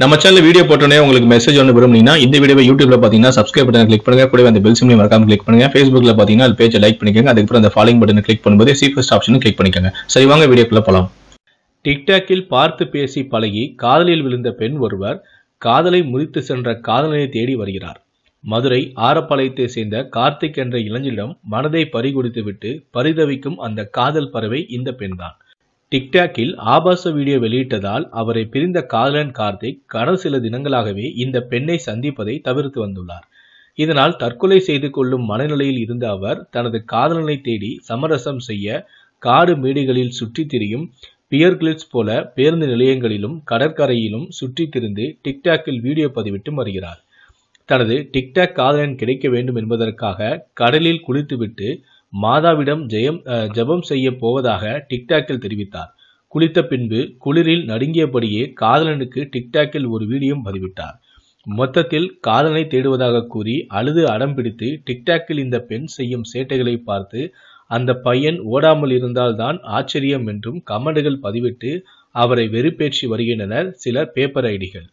நம்ம channel video போட்டோன்னே உங்களுக்கு மெசேஜ் ஒன்று விரும்புனீங்கன்னா இந்த வீடியோ யூடியூப்ல பார்த்தீங்கன்னா சப்ஸ்கிரைப் பட்டன் கிளிக் பண்ணுங்க கூட அந்த பெல் சிம்லையும் மறக்காம கிளிக் பண்ணுங்க ஃபேஸ்புக்ல பார்த்தீங்கன்னா அது பேஜை லைக் பண்ணிக்கோங்க அதுக்கப்புறம் அந்த ஃபாலோயிங் பட்டன் கிளிக் பண்ணும்போது சீஃபஸ்ட் ஆப்ஷனும் கிளிக் பண்ணிக்கோங்க சரி வாங்க வீடியோக்குள்ள போகலாம் டிக்டாக்கில் பார்த்து பேசி பழகி காதலில் விழுந்த பெண் ஒருவர் காதலை முறித்து சென்ற காதலனை தேடி வருகிறார் மதுரை ஆரப்பாளையத்தை சேர்ந்த கார்த்திக் என்ற இளைஞரிடம் மனதை பறிகொடுத்துவிட்டு பரிதவிக்கும் அந்த காதல் பறவை இந்த பெண்தான் டிக்டாக்கில் ஆபாச வீடியோ வெளியிட்டதால் அவரை பிரிந்த காதலன் கார்த்திக் கடந்த சில தினங்களாகவே இந்த பெண்ணை சந்திப்பதை தவிர்த்து வந்துள்ளார் இதனால் தற்கொலை செய்து கொள்ளும் மனநிலையில் இருந்த அவர் தனது காதலனை தேடி சமரசம் செய்ய காடு மேடுகளில் சுற்றித் திரியும் பியர்கிளிட்ஸ் போல பேருந்து நிலையங்களிலும் கடற்கரையிலும் சுற்றித் திரிந்து டிக்டாக்கில் வீடியோ பதிவிட்டு வருகிறார் தனது டிக்டாக் காதலன் கிடைக்க வேண்டும் என்பதற்காக கடலில் குளித்துவிட்டு மாதாவிடம் ஜெயம் ஜபம் செய்ய போவதாக டிக்டாக்கில் தெரிவித்தார் குளித்த பின்பு குளிரில் நடுங்கியபடியே காதலனுக்கு டிக்டாக்கில் ஒரு வீடியோ பதிவிட்டார் மொத்தத்தில் காதலனை தேடுவதாக கூறி அழுது அடம் பிடித்து டிக்டாக்கில் இந்த பெண் செய்யும் சேட்டைகளை பார்த்து அந்த பையன் ஓடாமல் இருந்தால்தான் ஆச்சரியம் என்றும் கமெண்டுகள் பதிவிட்டு அவரை வெறுப்பேற்றி வருகின்றனர் சில பேப்பர் ஐடிகள்